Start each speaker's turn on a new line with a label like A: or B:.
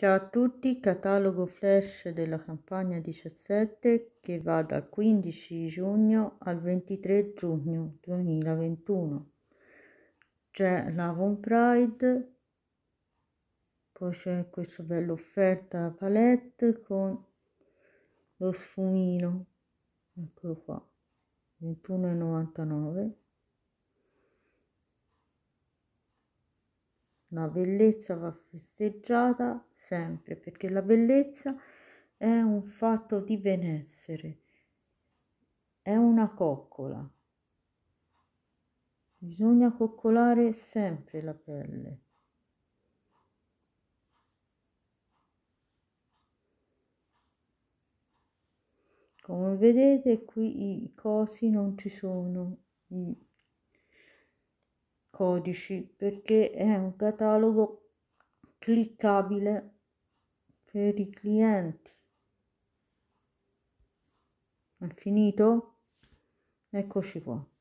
A: Ciao a tutti, catalogo flash della campagna 17 che va dal 15 giugno al 23 giugno 2021. C'è l'Avon Pride, poi c'è questa bella offerta palette con lo sfumino, eccolo qua, 21,99 La bellezza va festeggiata sempre perché la bellezza è un fatto di benessere, è una coccola. Bisogna coccolare sempre la pelle. Come vedete qui i cosi non ci sono, i codici perché è un catalogo cliccabile per i clienti è finito eccoci qua